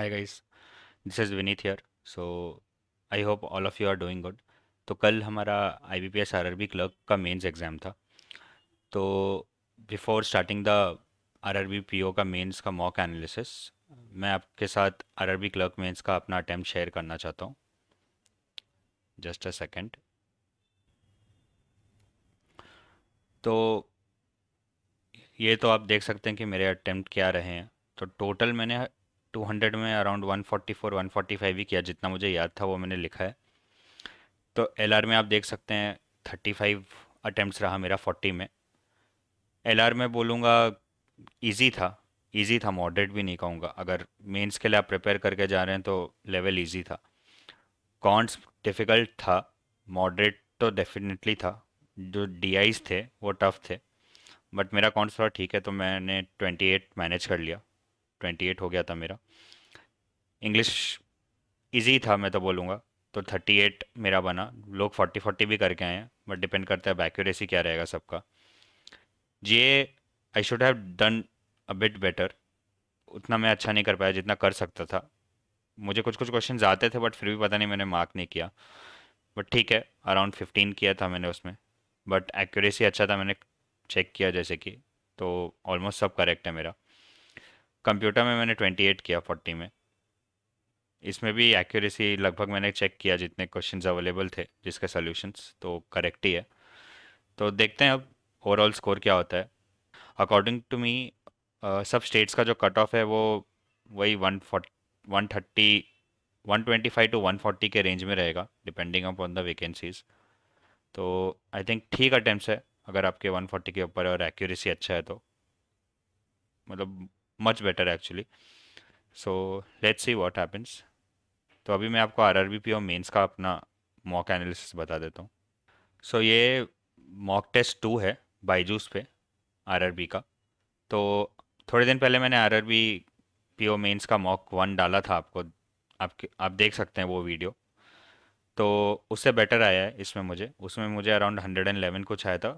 hi guys this is Vineet here so I hope all of you are doing good तो कल हमारा I B P S R R B clerk का mains exam था तो before starting the R R B P O का mains का mock analysis मैं आपके साथ R R B clerk mains का अपना अटैम्प्ट शेयर करना चाहता हूँ जस्ट अ सेकेंड तो ये तो आप देख सकते हैं कि मेरे अटैम्प्ट क्या रहे हैं तो टोटल मैंने 200 में अराउंड 144 145 ही किया जितना मुझे याद था वो मैंने लिखा है तो एल में आप देख सकते हैं 35 अटैम्प्ट रहा मेरा 40 में एल में बोलूँगा ईजी था ईजी था मॉडरेट भी नहीं कहूँगा अगर मेंस के लिए आप प्रिपेयर करके जा रहे हैं तो लेवल ईजी था कॉन्ट्स डिफ़िकल्ट था मॉडरेट तो डेफिनेटली था जो डी थे वो टफ़ थे बट मेरा कॉन्स थोड़ा ठीक है तो मैंने 28 मैनेज कर लिया ट्वेंटी एट हो गया था मेरा इंग्लिश इजी था मैं तो बोलूँगा तो थर्टी एट मेरा बना लोग फोर्टी फोर्टी भी करके आए हैं बट डिपेंड करता है बैक्यूरेसी क्या रहेगा सबका जी I should have done a bit better उतना मैं अच्छा नहीं कर पाया जितना कर सकता था मुझे कुछ कुछ क्वेश्चन आते थे बट फिर भी पता नहीं मैंने मार्क नहीं किया बट ठीक है अराउंड फिफ्टीन किया था मैंने उसमें बट एक्यूरेसी अच्छा था मैंने चेक किया जैसे कि तो ऑलमोस्ट सब करेक्ट है मेरा कंप्यूटर में मैंने ट्वेंटी एट किया फोर्टी में इसमें भी एक्यूरेसी लगभग मैंने चेक किया जितने क्वेश्चंस अवेलेबल थे जिसके सॉल्यूशंस तो करेक्ट ही है तो देखते हैं अब ओवरऑल स्कोर क्या होता है अकॉर्डिंग टू मी सब स्टेट्स का जो कट ऑफ है वो वही one one thirty one twenty five two one forty के रेंज में रहेगा डिपेंडिंग अपॉन द वेकेंसीज तो आई थिंक ठीक अटेम्प्ट है अगर आपके वन के ऊपर और एक्यूरेसी अच्छा है तो मतलब much better actually so let's see what happens तो अभी मैं आपको आर आर बी पी और मेन्स का अपना मॉक एनालिसिस बता देता हूँ सो so, ये मॉक टेस्ट टू है बाईजूस पे आर आर बी का तो थोड़े दिन पहले मैंने R R B P O mains का मॉक वन डाला था आपको आपके आप देख सकते हैं वो वीडियो तो उससे बेटर आया है इसमें मुझे उसमें मुझे अराउंड हंड्रेड एंड एलेवन कुछ आया था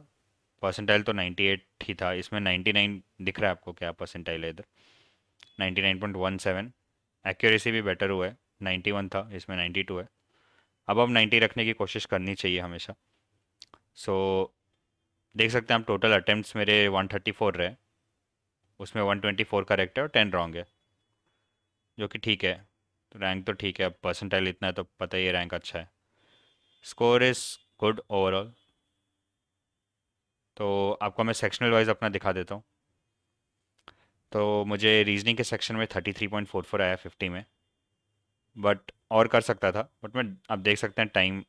परसेंटाइल तो 98 ही था इसमें 99 दिख रहा है आपको क्या परसेंटाइल है इधर 99.17 एक्यूरेसी भी बेटर हुआ है 91 था इसमें 92 है अब अब 90 रखने की कोशिश करनी चाहिए हमेशा सो so, देख सकते हैं आप टोटल अटैम्प्ट मेरे 134 रहे उसमें 124 करेक्ट है और 10 रॉन्ग है जो कि ठीक है तो रैंक तो ठीक है अब परसेंटाइल इतना है तो पता ही रैंक अच्छा है स्कोर इज़ गुड ओवरऑल तो आपको मैं सेक्शनल वाइज अपना दिखा देता हूँ तो मुझे रीजनिंग के सेक्शन में thirty three point four four आया फिफ्टी में बट और कर सकता था बट मैं आप देख सकते हैं टाइम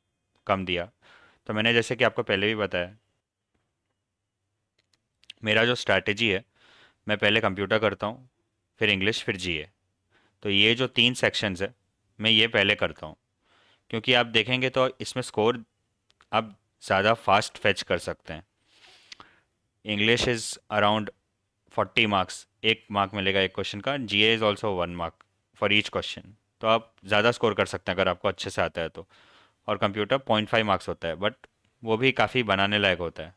कम दिया तो मैंने जैसे कि आपको पहले भी बताया मेरा जो स्ट्रैटेजी है मैं पहले कंप्यूटर करता हूँ फिर इंग्लिश फिर जी तो ये जो तीन सेक्शंस है मैं ये पहले करता हूँ क्योंकि आप देखेंगे तो इसमें स्कोर आप ज़्यादा फास्ट फैच कर सकते हैं English is around forty marks एक मार्क मिलेगा एक क्वेश्चन का G A is also one mark for each question तो आप ज़्यादा स्कोर कर सकते हैं अगर आपको अच्छे से आता है तो और कंप्यूटर पॉइंट फाइव मार्क्स होता है बट वो भी काफ़ी बनाने लायक होता है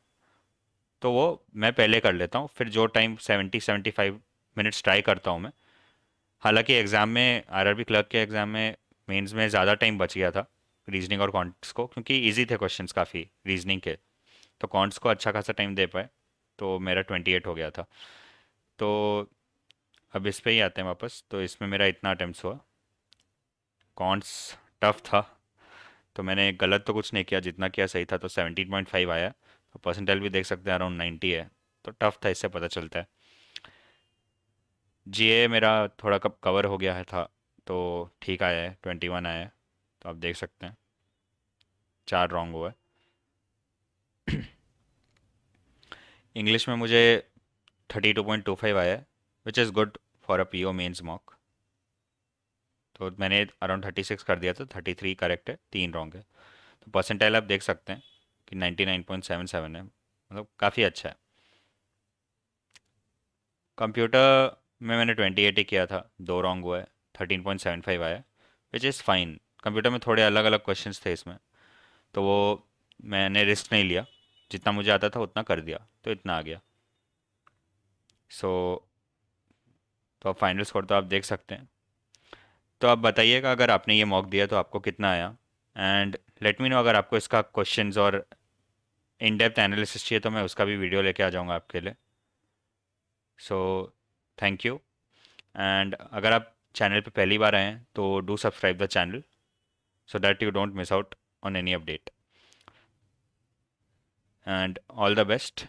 तो वो मैं पहले कर लेता हूँ फिर जो time seventy seventy five minutes try करता हूँ मैं हालांकि एग्ज़ाम में आरआरबी क्लर्क के एग्ज़ाम में मेंस में ज़्यादा टाइम बच गया था रीजनिंग और कॉन्ट्स को क्योंकि इजी थे क्वेश्चंस काफ़ी रीजनिंग के तो कॉन्ट्स को अच्छा खासा टाइम दे पाए तो मेरा ट्वेंटी एट हो गया था तो अब इस पे ही आते हैं वापस तो इसमें मेरा इतना अटैम्प्ट हुआ कॉन्ट्स टफ था तो मैंने गलत तो कुछ नहीं किया जितना किया सही था तो सेवेंटीन पॉइंट फाइव आया तो परसेंटेज भी देख सकते हैं अराउंड नाइन्टी है तो टफ था इससे पता चलता है जी मेरा थोड़ा कब कवर हो गया है था तो ठीक आया है ट्वेंटी वन आया है तो आप देख सकते हैं चार रॉन्ग हुआ है इंग्लिश में मुझे thirty two point two five आया which is good for a P O mains mock तो मैंने अराउंड थर्टी सिक्स कर दिया था थर्टी थ्री करेक्ट है तीन रॉन्ग है तो परसेंटाइल आप देख सकते हैं कि ninety nine point seven seven है मतलब काफ़ी अच्छा है कंप्यूटर में मैंने ट्वेंटी एट ही किया था दो रॉन्ग हुआ है थर्टीन पॉइंट सेवन फाइव आया विच इज़ फाइन कंप्यूटर में थोड़े अलग अलग क्वेश्चन थे इसमें तो वो मैंने रिस्क नहीं लिया जितना मुझे आता था उतना कर दिया तो इतना आ गया सो so, तो अब फाइनल स्कोर तो आप देख सकते हैं तो आप बताइएगा अगर आपने ये मॉक दिया तो आपको कितना आया एंड लेट मी नो अगर आपको इसका क्वेश्चन और इन डेप्थ एनालिसिस चाहिए तो मैं उसका भी वीडियो लेके आ जाऊँगा आपके लिए सो थैंक यू एंड अगर आप चैनल पे पहली बार आए हैं तो do subscribe the channel so that you don't miss out on any update and all the best